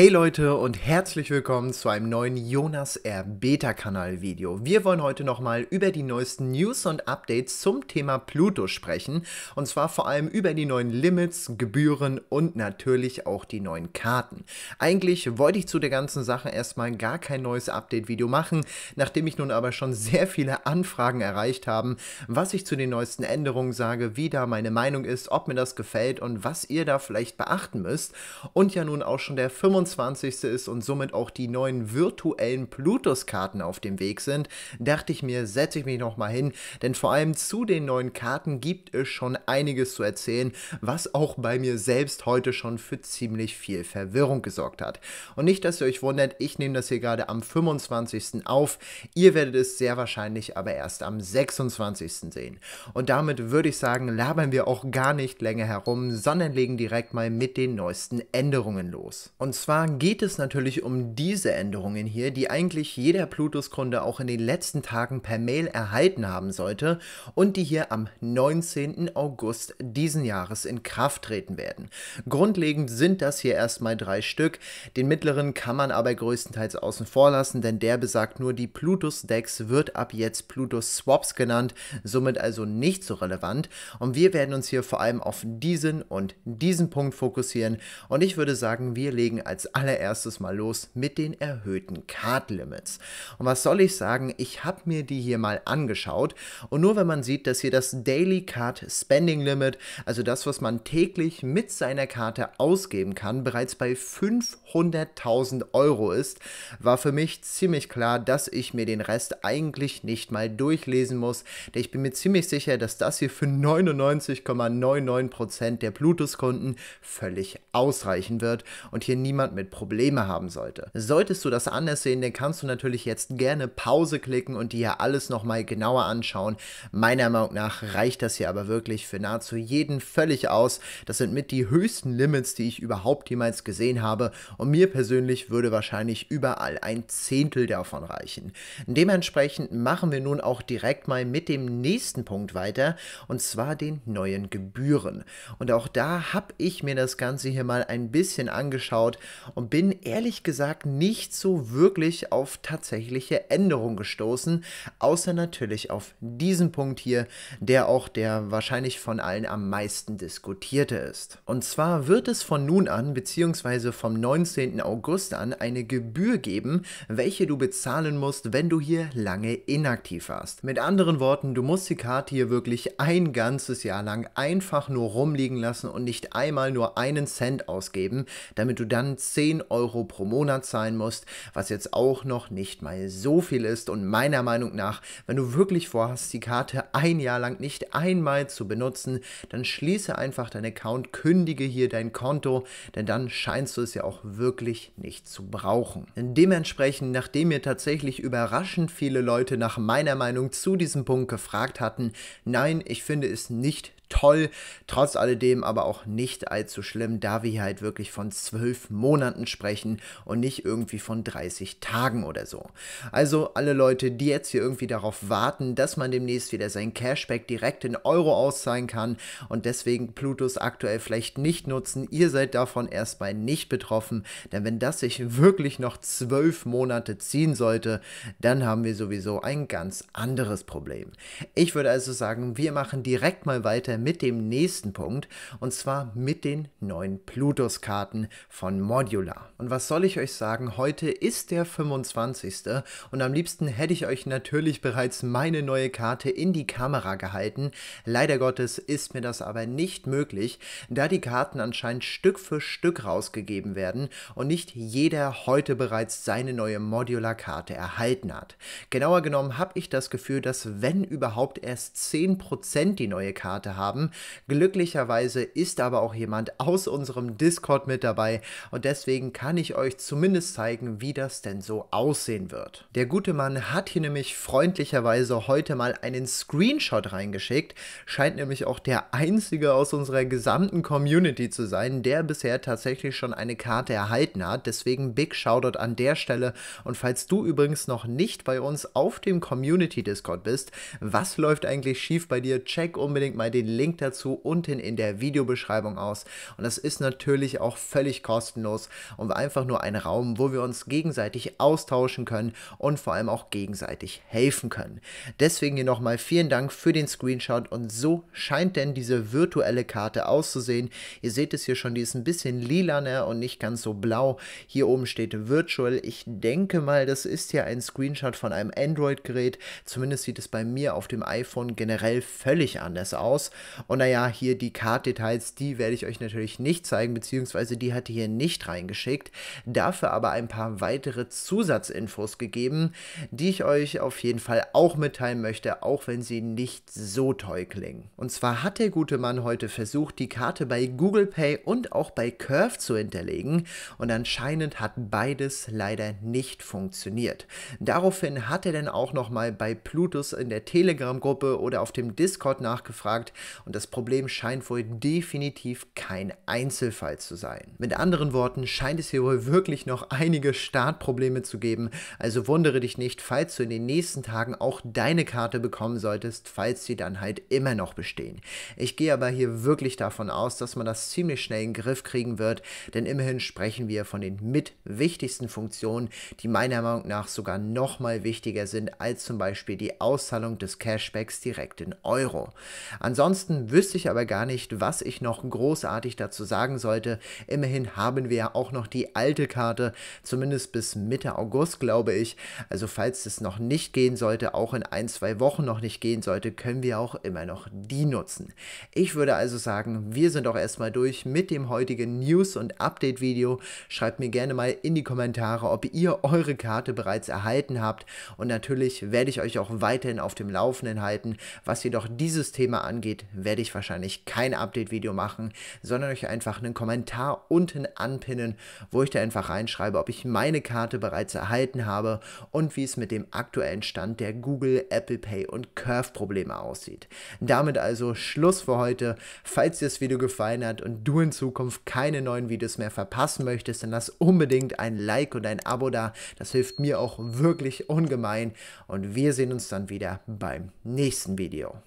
Hey Leute und herzlich willkommen zu einem neuen Jonas R. Beta Kanal Video. Wir wollen heute nochmal über die neuesten News und Updates zum Thema Pluto sprechen und zwar vor allem über die neuen Limits, Gebühren und natürlich auch die neuen Karten. Eigentlich wollte ich zu der ganzen Sache erstmal gar kein neues Update Video machen, nachdem ich nun aber schon sehr viele Anfragen erreicht habe, was ich zu den neuesten Änderungen sage, wie da meine Meinung ist, ob mir das gefällt und was ihr da vielleicht beachten müsst und ja nun auch schon der 25 24. ist und somit auch die neuen virtuellen Plutus-Karten auf dem Weg sind, dachte ich mir, setze ich mich nochmal hin, denn vor allem zu den neuen Karten gibt es schon einiges zu erzählen, was auch bei mir selbst heute schon für ziemlich viel Verwirrung gesorgt hat. Und nicht, dass ihr euch wundert, ich nehme das hier gerade am 25. auf, ihr werdet es sehr wahrscheinlich aber erst am 26. sehen. Und damit würde ich sagen, labern wir auch gar nicht länger herum, sondern legen direkt mal mit den neuesten Änderungen los. Und zwar zwar geht es natürlich um diese Änderungen hier, die eigentlich jeder Plutus-Kunde auch in den letzten Tagen per Mail erhalten haben sollte und die hier am 19. August diesen Jahres in Kraft treten werden. Grundlegend sind das hier erstmal drei Stück, den mittleren kann man aber größtenteils außen vor lassen, denn der besagt nur, die Plutus-Decks wird ab jetzt Plutus-Swaps genannt, somit also nicht so relevant und wir werden uns hier vor allem auf diesen und diesen Punkt fokussieren und ich würde sagen, wir legen als als allererstes mal los mit den erhöhten Card-Limits. Und was soll ich sagen, ich habe mir die hier mal angeschaut und nur wenn man sieht, dass hier das Daily Card Spending Limit, also das, was man täglich mit seiner Karte ausgeben kann, bereits bei 500.000 Euro ist, war für mich ziemlich klar, dass ich mir den Rest eigentlich nicht mal durchlesen muss, denn ich bin mir ziemlich sicher, dass das hier für 99,99% ,99 der Bluetooth-Kunden völlig ausreichen wird und hier niemand jemand mit Probleme haben sollte. Solltest du das anders sehen, dann kannst du natürlich jetzt gerne Pause klicken und dir alles nochmal genauer anschauen. Meiner Meinung nach reicht das hier aber wirklich für nahezu jeden völlig aus. Das sind mit die höchsten Limits, die ich überhaupt jemals gesehen habe und mir persönlich würde wahrscheinlich überall ein Zehntel davon reichen. Dementsprechend machen wir nun auch direkt mal mit dem nächsten Punkt weiter und zwar den neuen Gebühren. Und auch da habe ich mir das Ganze hier mal ein bisschen angeschaut und bin ehrlich gesagt nicht so wirklich auf tatsächliche Änderungen gestoßen, außer natürlich auf diesen Punkt hier, der auch der wahrscheinlich von allen am meisten diskutierte ist. Und zwar wird es von nun an bzw. vom 19. August an eine Gebühr geben, welche du bezahlen musst, wenn du hier lange inaktiv warst. Mit anderen Worten, du musst die Karte hier wirklich ein ganzes Jahr lang einfach nur rumliegen lassen und nicht einmal nur einen Cent ausgeben, damit du dann 10 Euro pro Monat zahlen musst, was jetzt auch noch nicht mal so viel ist und meiner Meinung nach, wenn du wirklich vorhast, die Karte ein Jahr lang nicht einmal zu benutzen, dann schließe einfach deinen Account, kündige hier dein Konto, denn dann scheinst du es ja auch wirklich nicht zu brauchen. Dementsprechend, nachdem mir tatsächlich überraschend viele Leute nach meiner Meinung zu diesem Punkt gefragt hatten, nein, ich finde es nicht toll, trotz alledem aber auch nicht allzu schlimm, da wir hier halt wirklich von zwölf Monaten sprechen und nicht irgendwie von 30 Tagen oder so. Also alle Leute, die jetzt hier irgendwie darauf warten, dass man demnächst wieder sein Cashback direkt in Euro auszahlen kann und deswegen Plutus aktuell vielleicht nicht nutzen, ihr seid davon erstmal nicht betroffen, denn wenn das sich wirklich noch zwölf Monate ziehen sollte, dann haben wir sowieso ein ganz anderes Problem. Ich würde also sagen, wir machen direkt mal weiter mit dem nächsten Punkt und zwar mit den neuen Plutus-Karten von Modular. Und was soll ich euch sagen, heute ist der 25. und am liebsten hätte ich euch natürlich bereits meine neue Karte in die Kamera gehalten. Leider Gottes ist mir das aber nicht möglich, da die Karten anscheinend Stück für Stück rausgegeben werden und nicht jeder heute bereits seine neue Modular-Karte erhalten hat. Genauer genommen habe ich das Gefühl, dass wenn überhaupt erst 10% die neue Karte haben, haben. Glücklicherweise ist aber auch jemand aus unserem Discord mit dabei und deswegen kann ich euch zumindest zeigen, wie das denn so aussehen wird. Der gute Mann hat hier nämlich freundlicherweise heute mal einen Screenshot reingeschickt, scheint nämlich auch der einzige aus unserer gesamten Community zu sein, der bisher tatsächlich schon eine Karte erhalten hat, deswegen Big Shoutout an der Stelle und falls du übrigens noch nicht bei uns auf dem Community Discord bist, was läuft eigentlich schief bei dir, check unbedingt mal den Link Link dazu unten in der Videobeschreibung aus. Und das ist natürlich auch völlig kostenlos und einfach nur ein Raum, wo wir uns gegenseitig austauschen können und vor allem auch gegenseitig helfen können. Deswegen hier nochmal vielen Dank für den Screenshot und so scheint denn diese virtuelle Karte auszusehen. Ihr seht es hier schon, die ist ein bisschen lilaner und nicht ganz so blau. Hier oben steht Virtual. Ich denke mal, das ist hier ein Screenshot von einem Android-Gerät. Zumindest sieht es bei mir auf dem iPhone generell völlig anders aus. Und naja, hier die Card-Details, die werde ich euch natürlich nicht zeigen, beziehungsweise die hatte hier nicht reingeschickt. Dafür aber ein paar weitere Zusatzinfos gegeben, die ich euch auf jeden Fall auch mitteilen möchte, auch wenn sie nicht so toll klingen. Und zwar hat der gute Mann heute versucht, die Karte bei Google Pay und auch bei Curve zu hinterlegen und anscheinend hat beides leider nicht funktioniert. Daraufhin hat er dann auch nochmal bei Plutus in der Telegram-Gruppe oder auf dem Discord nachgefragt, und das Problem scheint wohl definitiv kein Einzelfall zu sein. Mit anderen Worten scheint es hier wohl wirklich noch einige Startprobleme zu geben, also wundere dich nicht, falls du in den nächsten Tagen auch deine Karte bekommen solltest, falls sie dann halt immer noch bestehen. Ich gehe aber hier wirklich davon aus, dass man das ziemlich schnell in den Griff kriegen wird, denn immerhin sprechen wir von den mit wichtigsten Funktionen, die meiner Meinung nach sogar nochmal wichtiger sind als zum Beispiel die Auszahlung des Cashbacks direkt in Euro. Ansonsten Ansonsten wüsste ich aber gar nicht, was ich noch großartig dazu sagen sollte. Immerhin haben wir ja auch noch die alte Karte, zumindest bis Mitte August, glaube ich. Also falls es noch nicht gehen sollte, auch in ein, zwei Wochen noch nicht gehen sollte, können wir auch immer noch die nutzen. Ich würde also sagen, wir sind auch erstmal durch mit dem heutigen News- und Update-Video. Schreibt mir gerne mal in die Kommentare, ob ihr eure Karte bereits erhalten habt. Und natürlich werde ich euch auch weiterhin auf dem Laufenden halten, was jedoch dieses Thema angeht, werde ich wahrscheinlich kein Update-Video machen, sondern euch einfach einen Kommentar unten anpinnen, wo ich da einfach reinschreibe, ob ich meine Karte bereits erhalten habe und wie es mit dem aktuellen Stand der Google, Apple Pay und Curve-Probleme aussieht. Damit also Schluss für heute. Falls dir das Video gefallen hat und du in Zukunft keine neuen Videos mehr verpassen möchtest, dann lass unbedingt ein Like und ein Abo da. Das hilft mir auch wirklich ungemein und wir sehen uns dann wieder beim nächsten Video.